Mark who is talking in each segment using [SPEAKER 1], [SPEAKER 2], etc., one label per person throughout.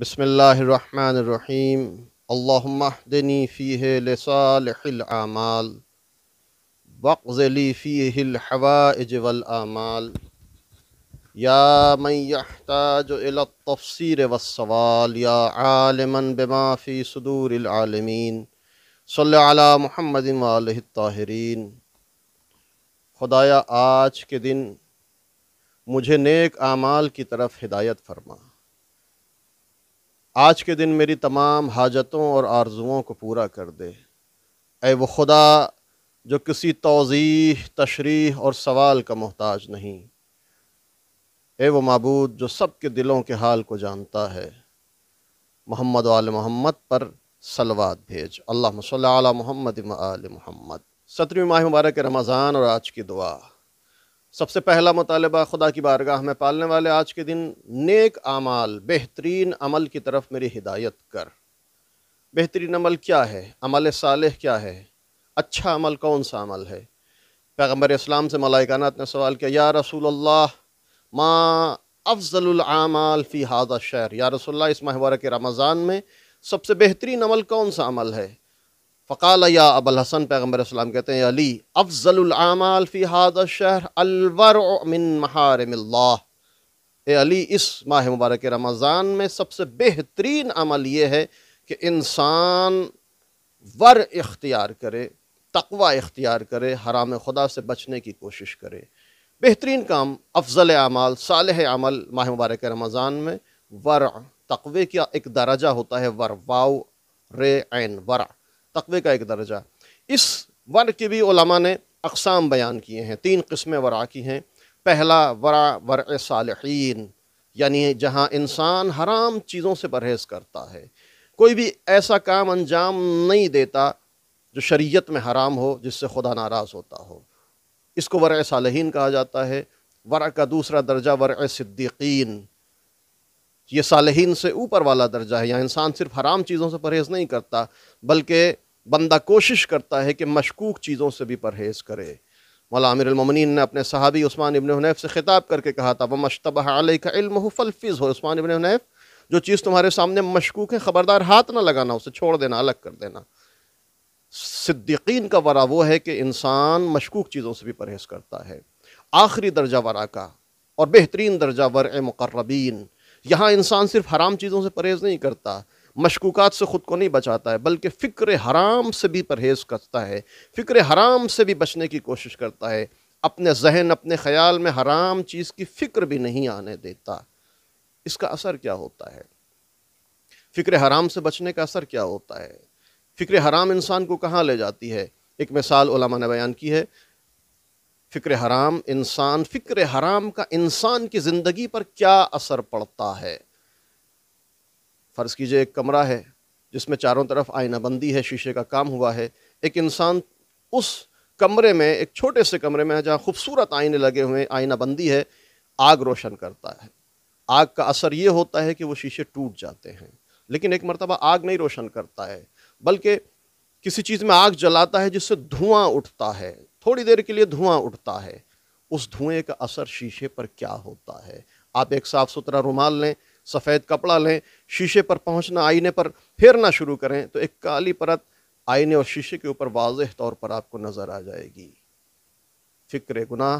[SPEAKER 1] बसमीम अल्लाहदनी फ़ी लसालमाल वक़ली फ़ी हवाज वलमाल या मैताजतफ़सर वसवाल या आलमन बमाफ़ी सदूरमीन सल्ला महमद वालताहरीन खुदाया आज के दिन मुझे नेक आमाल की तरफ हिदायत फरमा आज के दिन मेरी तमाम हाजतों और आर्जुओं को पूरा कर दे ए वो खुदा जो किसी तोज़ी तशरीह और सवाल का मोहताज नहीं ए वो मबूद जो सब के दिलों के हाल को जानता है मोहम्मद आल मोहम्मद पर सलवाद भेज अल्लाह सल मोहम्मद आल मोहम्मद सत्रहवीं माह मुबारक रमज़ान और आज की दुआ सबसे पहला मुतालबा खुदा की बारगाह में पालने वाले आज के दिन नेक आमाल बेहतरीन अमल की तरफ मेरी हिदायत कर बेहतरीन अमल क्या है अमल साल क्या है अच्छा अमल कौन सा अमल है पैगम्बर इस्लाम से मलाइकानात ने सवाल किया या रसूल अल्लाह माँ अफजलआमाल फ़ी हाजा शहर या रसोल्ला इस माहवार के रमज़ान में सबसे बेहतरीन अमल कौन सा अमल है फ़काल या अबल हसन पैगम्बर सलाम कहते हैं अली अफजलआमाल फ़ी हाद शहर अलवर मिन महारमिल्ला ए अली इस माह मुबारक रमज़ान में सबसे बेहतरीन अमल ये है कि इंसान वर इख्तियार करे तकवा इख्तियार करे हराम खुदा से बचने की कोशिश करे बेहतरीन काम अफजल अमाल साल अमल माह मुबारक रमज़ान में वर तकवे का एक दर्जा होता है वर वाव रे एन वरा तकवे का एक दर्जा इस वर के भी ओलमा ने अकसाम बयान किए हैं तीन किस्में वरा की हैं पहला वरा वर सालहीन यानी जहाँ इंसान हराम चीज़ों से परहेज़ करता है कोई भी ऐसा काम अंजाम नहीं देता जो शरीयत में हराम हो जिससे खुदा नाराज़ होता हो इसको वर सालहीन कहा जाता है वरा का दूसरा दर्जा वर सिद्दीकीन ये सालहीन से ऊपर वाला दर्जा है यहाँ इंसान सिर्फ हराम चीज़ों से परहेज़ नहीं करता बल्कि बंदा कोशिश करता है कि मशकूक चीज़ों से भी परहेज़ करे मौला आमिर अमिरमिन ने अपने सहाबी उस्मान इबन हनैफ से ख़िताब करके कहा था वह मशतबा का इल्म फलफिज़ हो उस्मान इबन हनैफ जो चीज़ तुम्हारे सामने मशकूक है ख़बरदार हाथ ना लगाना उसे छोड़ देना अलग कर देना सिद्दीकीन का वरा वो है कि इंसान मशकूक चीज़ों से भी परहेज़ करता है आखिरी दर्जा वरा का और बेहतरीन दर्जा वर मुकर्रबीन यहाँ इंसान सिर्फ हराम चीज़ों से परहेज़ नहीं करता मशकूक़ात से ख़ुद को नहीं बचाता है बल्कि फ़िक्र हराम से भी परहेज़ करता है फ़िक्र हराम से भी बचने की कोशिश करता है अपने जहन अपने ख्याल में हराम चीज़ की फ़िक्र भी नहीं आने देता इसका असर क्या होता है फ़िक्र हराम से बचने का असर क्या होता है फ़िक्र हराम इंसान को कहाँ ले जाती है एक मिसाल ने बयान की है फ़िक्र हराम इंसान फ़िक्र हराम का इंसान की ज़िंदगी पर क्या असर पड़ता है फ़र्ज़ कीजिए एक कमरा है जिसमें चारों तरफ बंदी है शीशे का काम हुआ है एक इंसान उस कमरे में एक छोटे से कमरे में जहाँ खूबसूरत आईने लगे हुए हैं है आग रोशन करता है आग का असर ये होता है कि वो शीशे टूट जाते हैं लेकिन एक मरतबा आग नहीं रोशन करता है बल्कि किसी चीज़ में आग जलाता है जिससे धुआं उठता है थोड़ी देर के लिए धुआं उठता है उस धुएं का असर शीशे पर क्या होता है आप एक साफ़ सुथरा रुमाल लें सफ़ेद कपड़ा लें शीशे पर पहुंचना आईने पर फेरना शुरू करें तो एक काली परत आईने और शीशे के ऊपर वाज तौर पर आपको नज़र आ जाएगी फ़िक्र गुनाह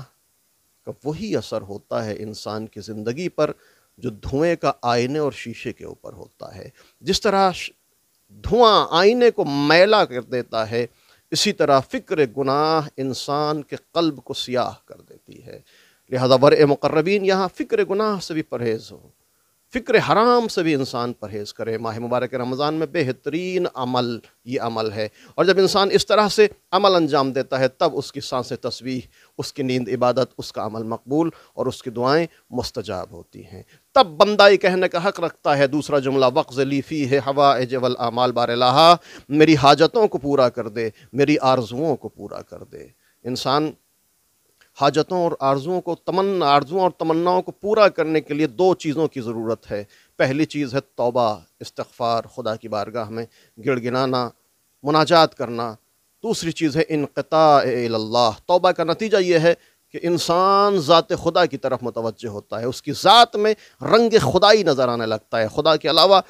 [SPEAKER 1] का वही असर होता है इंसान की ज़िंदगी पर जो धुएं का आईने और शीशे के ऊपर होता है जिस तरह धुआं आईने को मैला कर देता है इसी तरह फ़िक्र गुनाह इंसान के कल्ब को सियाह कर देती है लिहाजा वर मकर्रबीन यहाँ फ़िक्र गुनाह से भी परहेज़ हो फ़िक्र हराम से भी इंसान परहेज़ करे माह मुबारक रमज़ान में बेहतरीन अमल ये अमल है और जब इंसान इस तरह से अमल अंजाम देता है तब उसकी सांस तस्वीर उसकी नींद इबादत उसका अमल मकबूल और उसकी दुआएं मुस्तजाब होती हैं तब बंदाई कहने का हक़ रखता है दूसरा जुमला वक्ज़ लीफ़ी है हवा एजवल अमाल बारहा मेरी हाजतों को पूरा कर दे मेरी आरजुओं को पूरा कर दे इंसान हाजतों और आर्जुओं को तमन्ना आर्जुओं और तमन्नाओं को पूरा करने के लिए दो चीज़ों की ज़रूरत है पहली चीज़ है तोबा इस्तफ़ार खुदा की बारगाह में गिड़गिड़ाना मुनाजात करना दूसरी चीज़ है इनकता तोबा का नतीजा ये है कि इंसान ज़ात खुदा की तरफ मुतवज़ होता है उसकी ज़ात में रंग खुदाई नज़र आने लगता है खुदा के अलावा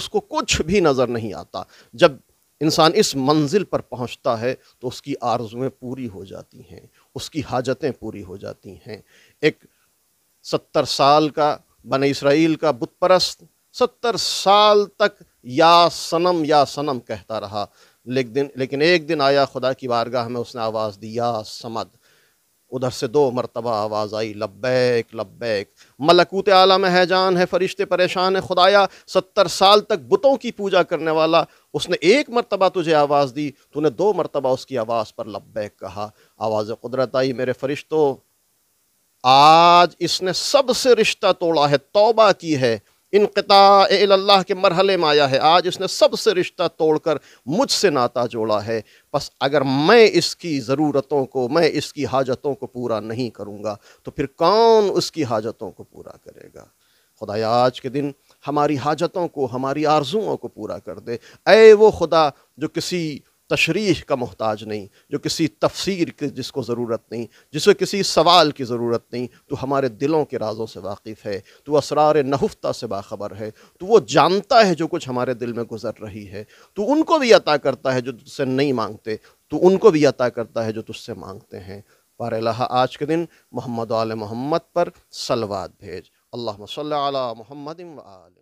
[SPEAKER 1] उसको कुछ भी नज़र नहीं आता जब इंसान इस मंजिल पर पहुंचता है तो उसकी आर्जुएँ पूरी हो जाती हैं उसकी हाजतें पूरी हो जाती हैं एक सत्तर साल का बन इसराइल का बुतपरस्त सत्तर साल तक या सनम या सनम कहता रहा लेकिन लेकिन एक दिन आया खुदा की बारगाह में उसने आवाज़ दी या समद उधर से दो मरतबा आवाज़ आई लब्बैक लब्बैक मलकूत आला में जान है फरिश्ते परेशान है खुदाया सत्तर साल तक बुतों की पूजा करने वाला उसने एक मरतबा तुझे आवाज़ दी तूने दो मरतबा उसकी आवाज़ पर लब्बैक कहा आवाज़ कुदरत आई मेरे फरिश्तों आज इसने सबसे रिश्ता तोड़ा है तोबा की है इनकता के मरहले में आया है आज उसने सबसे रिश्ता तोड़कर मुझसे नाता जोड़ा है बस अगर मैं इसकी ज़रूरतों को मैं इसकी हाजतों को पूरा नहीं करूँगा तो फिर कौन उसकी हाजतों को पूरा करेगा खुदा आज के दिन हमारी हाजतों को हमारी आर्जुओं को पूरा कर दे ऐ वो खुदा जो किसी तशरीह का मोहताज नहीं जो किसी तफसीर की जिसको ज़रूरत नहीं जिसे किसी सवाल की ज़रूरत नहीं तो हमारे दिलों के राज़ों से वाकिफ़ है तो असरार नहुफ्ता से बाखबर है तो वो जानता है जो कुछ हमारे दिल में गुजर रही है तो उनको भी अता करता है जो तुझसे नहीं मांगते तो उनको भी अता करता है जो तुझसे मांगते हैं पर आज के दिन मोहम्मद आल मोहम्मद पर सलवाद भेज अल्लाह सल मोहम्मद